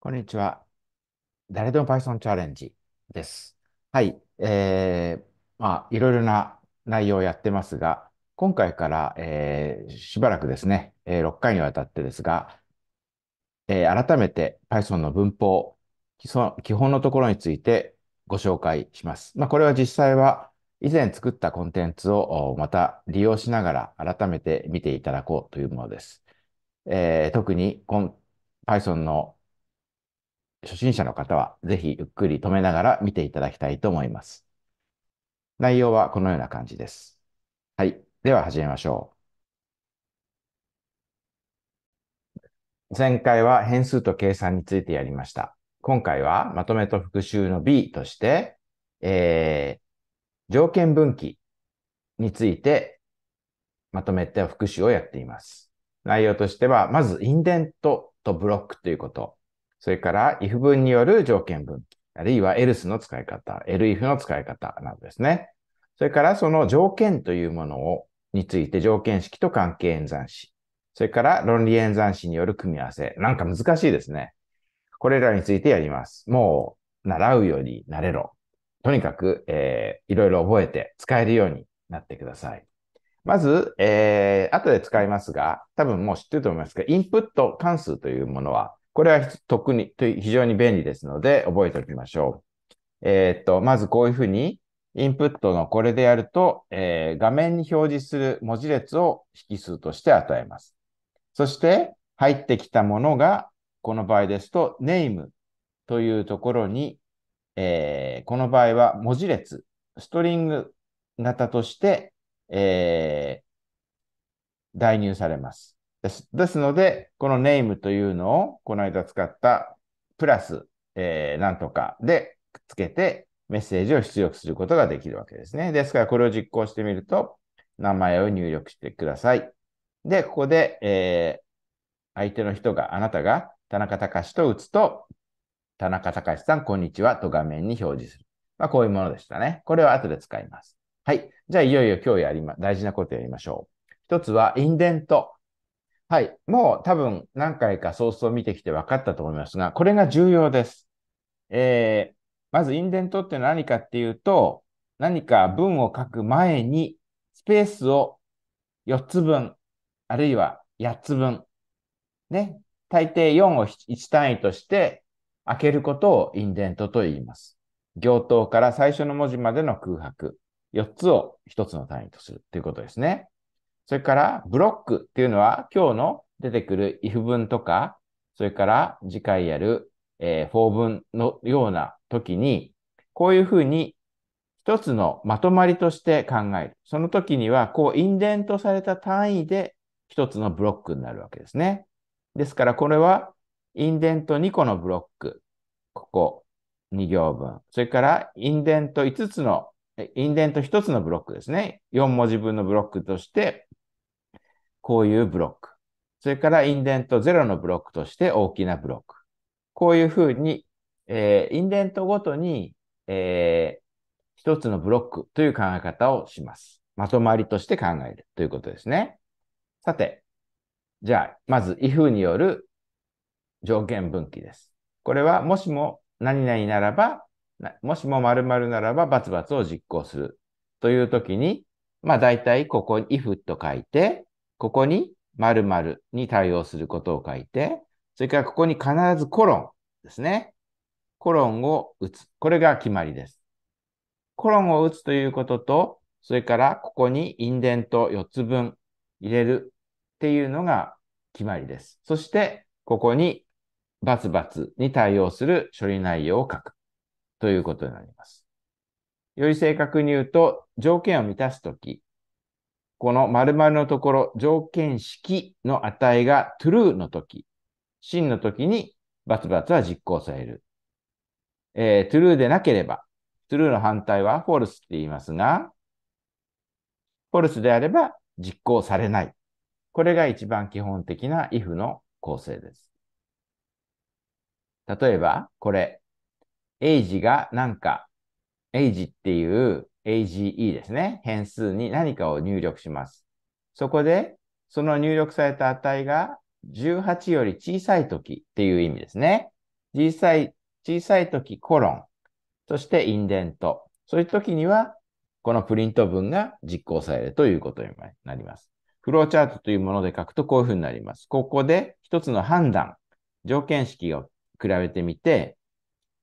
こんにちは。誰でも Python チャレンジです。はい。えー、まあ、いろいろな内容をやってますが、今回から、えー、しばらくですね、えー、6回にわたってですが、えー、改めて Python の文法基礎、基本のところについてご紹介します。まあ、これは実際は以前作ったコンテンツをまた利用しながら改めて見ていただこうというものです。えー、特に Python の初心者の方はぜひゆっくり止めながら見ていただきたいと思います。内容はこのような感じです。はい。では始めましょう。前回は変数と計算についてやりました。今回はまとめと復習の B として、えー、条件分岐についてまとめて復習をやっています。内容としては、まずインデントとブロックということ。それから、if 文による条件文、あるいは else の使い方、elif の使い方などですね。それから、その条件というものを、について条件式と関係演算子、それから論理演算子による組み合わせ、なんか難しいですね。これらについてやります。もう、習うようになれろ。とにかく、えー、いろいろ覚えて使えるようになってください。まず、えー、後で使いますが、多分もう知ってると思いますが、インプット関数というものは、これは特に非常に便利ですので、覚えておきましょう。えー、っと、まずこういうふうに、インプットのこれでやると、えー、画面に表示する文字列を引数として与えます。そして、入ってきたものが、この場合ですと、name というところに、えー、この場合は文字列、ストリング型として、えー、代入されます。です。ですので、この name というのを、この間使ったプラス、えー、なんとかでくっつけてメッセージを出力することができるわけですね。ですから、これを実行してみると、名前を入力してください。で、ここで、えー、相手の人が、あなたが田中隆と打つと、田中隆さん、こんにちはと画面に表示する。まあ、こういうものでしたね。これは後で使います。はい。じゃあ、いよいよ今日やりま、大事なことやりましょう。一つは、インデント。はい。もう多分何回かソースを見てきて分かったと思いますが、これが重要です。えー、まずインデントって何かっていうと、何か文を書く前にスペースを4つ分、あるいは8つ分、ね、大抵4を1単位として開けることをインデントと言います。行頭から最初の文字までの空白、4つを1つの単位とするということですね。それからブロックっていうのは今日の出てくる if 文とか、それから次回やる、え for 文のような時に、こういうふうに一つのまとまりとして考える。その時には、こう、インデントされた単位で一つのブロックになるわけですね。ですから、これは、インデント2個のブロック。ここ、2行分。それから、インデント5つの、インデント1つのブロックですね。4文字分のブロックとして、こういうブロック。それからインデント0のブロックとして大きなブロック。こういうふうに、えー、インデントごとに、えー、一つのブロックという考え方をします。まとまりとして考えるということですね。さて、じゃあ、まず if による条件分岐です。これは、もしも何々ならば、もしも〇〇ならば、バツバツを実行するというときに、まあ大体ここに if と書いて、ここに〇〇に対応することを書いて、それからここに必ずコロンですね。コロンを打つ。これが決まりです。コロンを打つということと、それからここにインデント4つ分入れるっていうのが決まりです。そして、ここにバツバツに対応する処理内容を書くということになります。より正確に言うと、条件を満たすとき、この〇〇のところ、条件式の値が true の時、真の時にバツバツは実行される。えー、true でなければ、true の反対は false って言いますが、false であれば実行されない。これが一番基本的な if の構成です。例えば、これ、エイジがなんか、エイジっていう AGE ですね、変数に何かを入力します。そこで、その入力された値が18より小さい時っていう意味ですね。小さい、小さい時コロン、そしてインデント。そういう時には、このプリント文が実行されるということになります。フローチャートというもので書くとこういうふうになります。ここで一つの判断、条件式を比べてみて、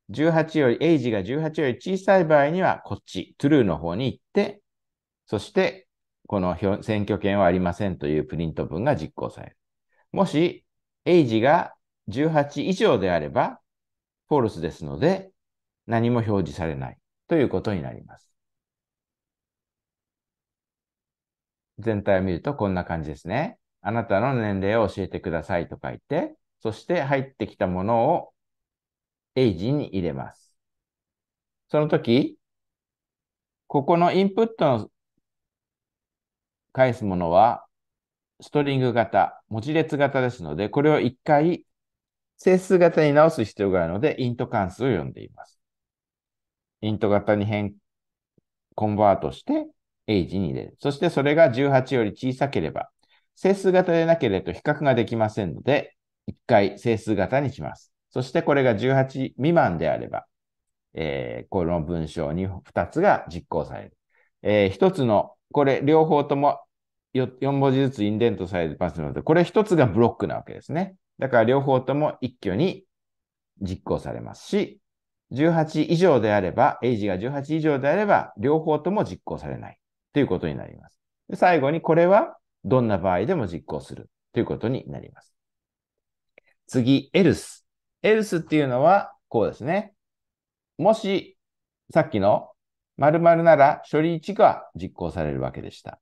18より、エイジが18より小さい場合には、こっち、トゥルーの方に行って、そして、この選挙権はありませんというプリント文が実行される。もし、エイジが18以上であれば、フォルスですので、何も表示されないということになります。全体を見るとこんな感じですね。あなたの年齢を教えてくださいと書いて、そして入ってきたものをエイジに入れます。その時、ここのインプットの返すものは、ストリング型、文字列型ですので、これを一回整数型に直す必要があるので、イント関数を呼んでいます。イント型に変、コンバートして、エイジに入れる。そしてそれが18より小さければ、整数型でなければ比較ができませんので、一回整数型にします。そしてこれが18未満であれば、えー、この文章に2つが実行される。えー、1つの、これ両方とも4文字ずつインデントされてますので、これ1つがブロックなわけですね。だから両方とも一挙に実行されますし、18以上であれば、エイジが18以上であれば、両方とも実行されないということになります。で最後にこれはどんな場合でも実行するということになります。次、else。else っていうのはこうですね。もし、さっきの〇〇なら処理1が実行されるわけでした。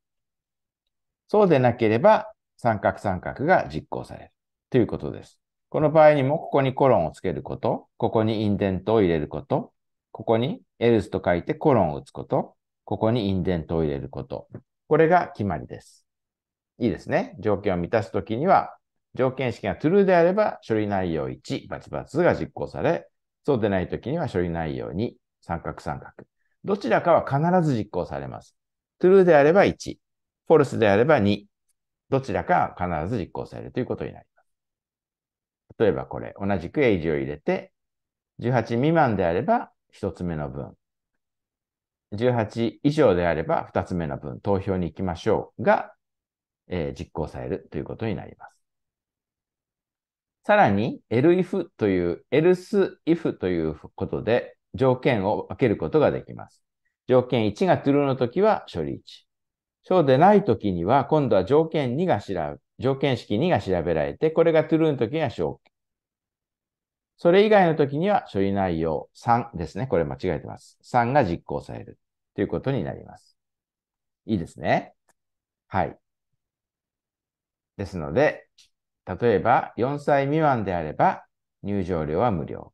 そうでなければ三角三角が実行されるということです。この場合にも、ここにコロンをつけること、ここにインデントを入れること、ここに else と書いてコロンを打つこと、ここにインデントを入れること。これが決まりです。いいですね。条件を満たすときには、条件式が true であれば、処理内容1、バツバツが実行され、そうでないときには処理内容2、三角三角。どちらかは必ず実行されます。true であれば1、false であれば2、どちらか必ず実行されるということになります。例えばこれ、同じく age を入れて、18未満であれば1つ目の文、18以上であれば2つ目の分、投票に行きましょうが、えー、実行されるということになります。さらに elif という else if ということで条件を分けることができます。条件1が true の時は処理1。そうでない時には今度は条件2が調べ、条件式2が調べられて、これが true の時は証拠。それ以外の時には処理内容3ですね。これ間違えてます。3が実行されるということになります。いいですね。はい。ですので、例えば、4歳未満であれば、入場料は無料。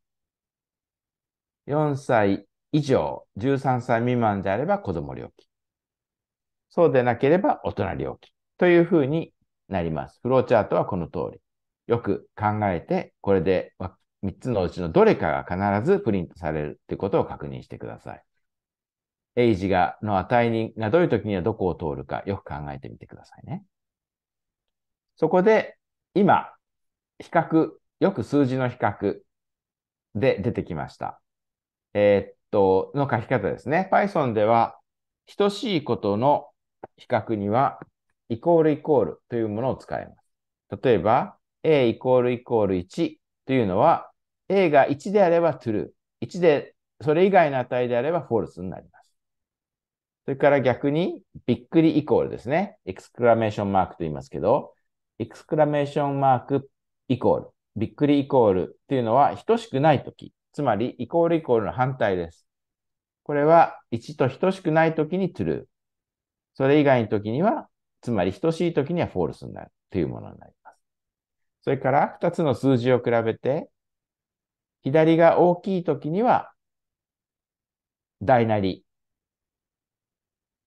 4歳以上、13歳未満であれば子供料金。そうでなければ大人料金。というふうになります。フローチャートはこの通り。よく考えて、これで3つのうちのどれかが必ずプリントされるということを確認してください。エイジが、の値人がどういう時にはどこを通るかよく考えてみてくださいね。そこで今、比較、よく数字の比較で出てきました。えー、っと、の書き方ですね。Python では、等しいことの比較には、イコールイコールというものを使います。例えば、A イコールイコール1というのは、A が1であれば true、1で、それ以外の値であれば false になります。それから逆に、びっくりイコールですね。エクスクラメーションマークと言いますけど、エクスクラメーションマークイコール、びっくりイコールっていうのは等しくないとき、つまりイコールイコールの反対です。これは1と等しくないときに true。それ以外のときには、つまり等しいときには false になるというものになります。それから2つの数字を比べて、左が大きいときには大なり、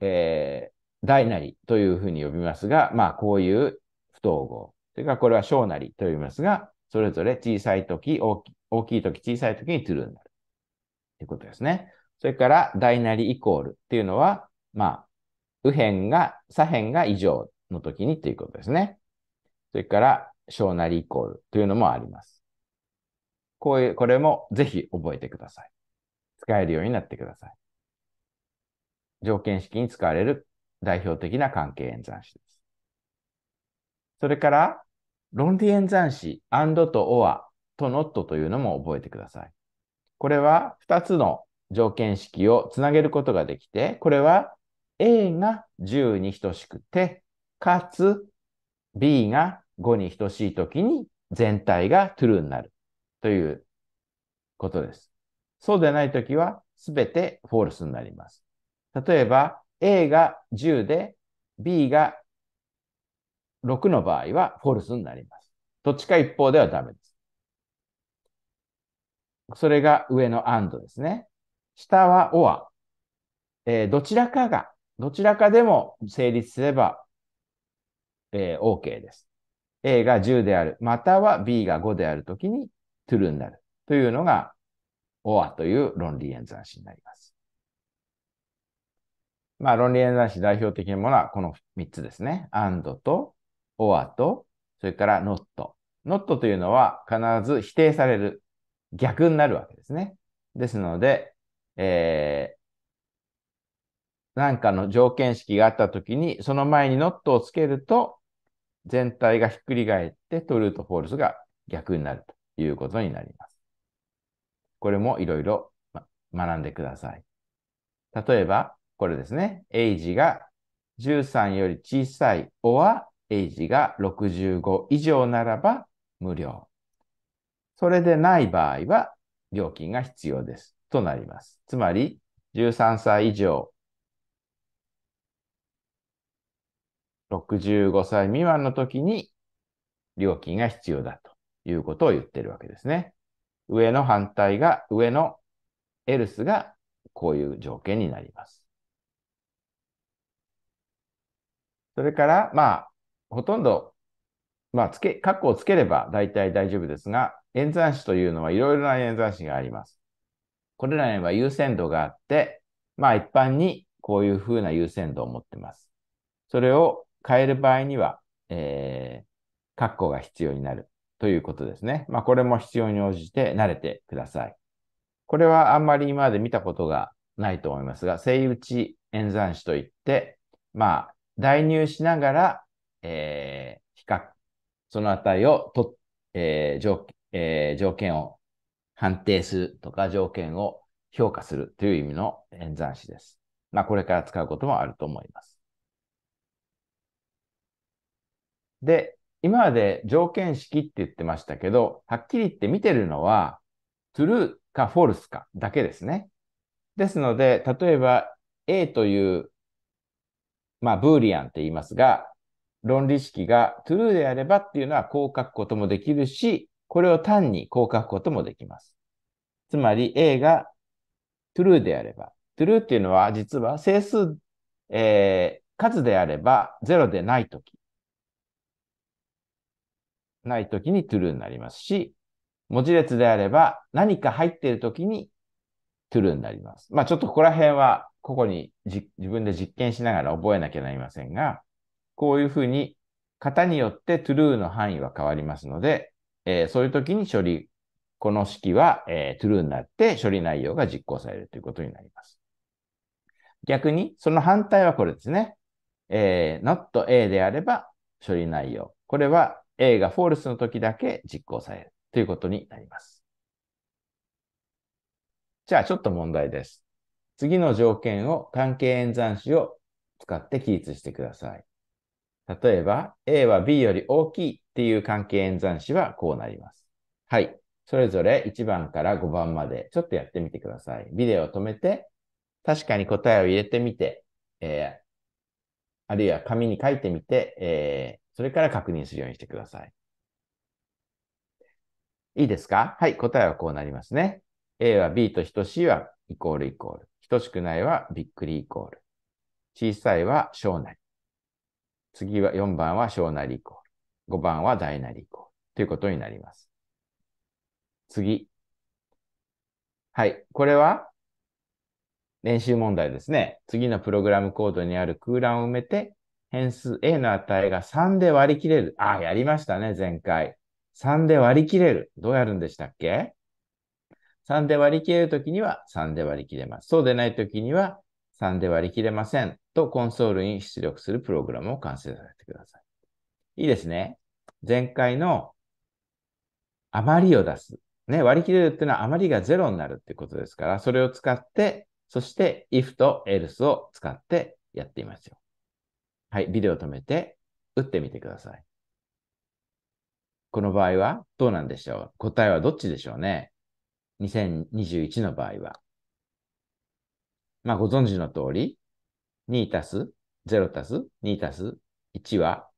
えー、大なりというふうに呼びますが、まあこういう統合。それからこれは小なりと言いますが、それぞれ小さい時、大きい時、小さい時に true になる。ということですね。それから大なりイコールっていうのは、まあ、右辺が、左辺が異常の時にということですね。それから小なりイコールというのもあります。こういう、これもぜひ覚えてください。使えるようになってください。条件式に使われる代表的な関係演算子です。それから、論理演算子 and と or と not というのも覚えてください。これは2つの条件式をつなげることができて、これは A が10に等しくて、かつ B が5に等しいときに全体が true になるということです。そうでないときはすべて false になります。例えば A が10で B が6の場合はフォルスになります。どっちか一方ではダメです。それが上の and ですね。下は or。えー、どちらかが、どちらかでも成立すれば、えー、OK です。A が10である、または B が5であるときに true になるというのが or という論理演算子になります。まあ、論理演算子代表的なものはこの3つですね。and と or と、それから not。not というのは必ず否定される。逆になるわけですね。ですので、えー、なんかの条件式があったときに、その前に not をつけると、全体がひっくり返って、トルーとフォールスが逆になるということになります。これもいろいろ学んでください。例えば、これですね。エイジが13より小さい or エイジが65以上ならば無料。それでない場合は料金が必要です。となります。つまり、13歳以上、65歳未満の時に料金が必要だということを言ってるわけですね。上の反対が、上のエルスがこういう条件になります。それから、まあ、ほとんど、まあ、つけ、括弧をつければ大体大丈夫ですが、演算子というのはいろいろな演算子があります。これらには優先度があって、まあ一般にこういうふうな優先度を持ってます。それを変える場合には、えー、括弧が必要になるということですね。まあこれも必要に応じて慣れてください。これはあんまり今まで見たことがないと思いますが、正打ち演算子といって、まあ代入しながらえー、比較、その値をと、えー条えー、条件を判定するとか条件を評価するという意味の演算子です。まあ、これから使うこともあると思います。で、今まで条件式って言ってましたけど、はっきり言って見てるのは、true か false かだけですね。ですので、例えば A という、まあ、ブーリアンって言いますが、論理式が true であればっていうのはこう書くこともできるし、これを単にこう書くこともできます。つまり A が true であれば、true っていうのは実は整数、えー、数であれば0でないとき、ないときに true になりますし、文字列であれば何か入っているときに true になります。まあちょっとここら辺はここに自分で実験しながら覚えなきゃなりませんが、こういうふうに型によってトゥルーの範囲は変わりますので、えー、そういう時に処理、この式は、えー、トゥルーになって処理内容が実行されるということになります。逆に、その反対はこれですね。えー、not A であれば処理内容。これは A がフォ l ルスの時だけ実行されるということになります。じゃあ、ちょっと問題です。次の条件を関係演算子を使って記述してください。例えば、A は B より大きいっていう関係演算子はこうなります。はい。それぞれ1番から5番までちょっとやってみてください。ビデオを止めて、確かに答えを入れてみて、えー、あるいは紙に書いてみて、えー、それから確認するようにしてください。いいですかはい、答えはこうなりますね。A は B と等しいはイコールイコール。等しくないはびっくりイコール。小さいは小なり。次は4番は小なりイコール。5番は大なりイコール。ということになります。次。はい。これは練習問題ですね。次のプログラムコードにある空欄を埋めて、変数 A の値が3で割り切れる。あ、あ、やりましたね、前回。3で割り切れる。どうやるんでしたっけ ?3 で割り切れるときには3で割り切れます。そうでないときには3で割り切れませんとコンソールに出力するプログラムを完成させてください。いいですね。前回の余りを出す。ね、割り切れるっていうのは余りが0になるってことですから、それを使って、そして if と else を使ってやっていますよ。はい、ビデオ止めて打ってみてください。この場合はどうなんでしょう答えはどっちでしょうね ?2021 の場合は。まあ、ご存知の通り、2たす0たす2たす1は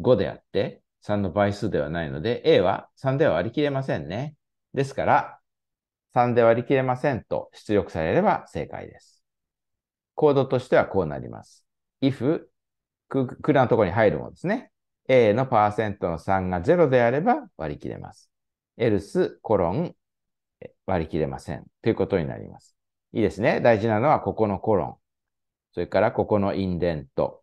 5であって、3の倍数ではないので、A は3では割り切れませんね。ですから、3で割り切れませんと出力されれば正解です。コードとしてはこうなります。if 空欄のところに入るもんですね。A のパーセントの3が0であれば割り切れます。else コロン割り切れませんということになります。いいですね。大事なのはここのコロン。それからここのインデント。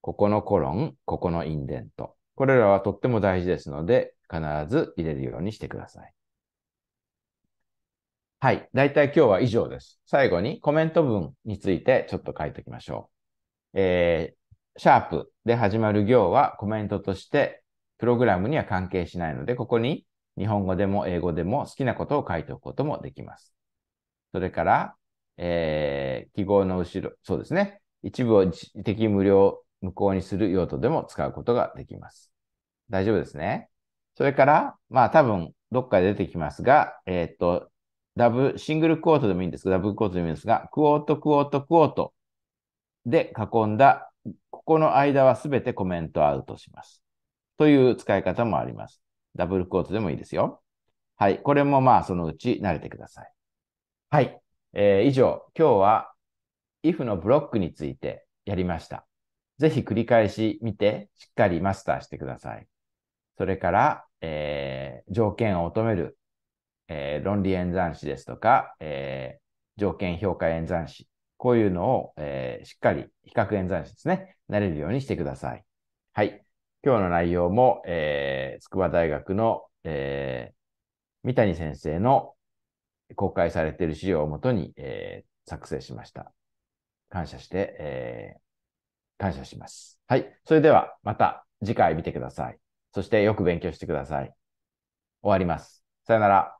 ここのコロン、ここのインデント。これらはとっても大事ですので、必ず入れるようにしてください。はい。だいたい今日は以上です。最後にコメント文についてちょっと書いておきましょう。えー、シャープで始まる行はコメントとしてプログラムには関係しないので、ここに日本語でも英語でも好きなことを書いておくこともできます。それから、えー、記号の後ろ、そうですね。一部を敵的無料無効にする用途でも使うことができます。大丈夫ですね。それから、まあ多分どっかで出てきますが、えー、っと、ダブ、シングルクォートでもいいんですが、ダブルクォートでもいいんですが、クォート、クォート、クォートで囲んだ、ここの間はすべてコメントアウトします。という使い方もあります。ダブルクォートでもいいですよ。はい。これもまあそのうち慣れてください。はい。えー、以上、今日は if のブロックについてやりました。ぜひ繰り返し見て、しっかりマスターしてください。それから、えー、条件を求める、えー、論理演算子ですとか、えー、条件評価演算子、こういうのを、えしっかり比較演算子ですね、なれるようにしてください。はい。今日の内容も、えー、筑波大学の、え三谷先生の公開されている資料をもとに、えー、作成しました。感謝して、えー、感謝します。はい。それでは、また次回見てください。そしてよく勉強してください。終わります。さよなら。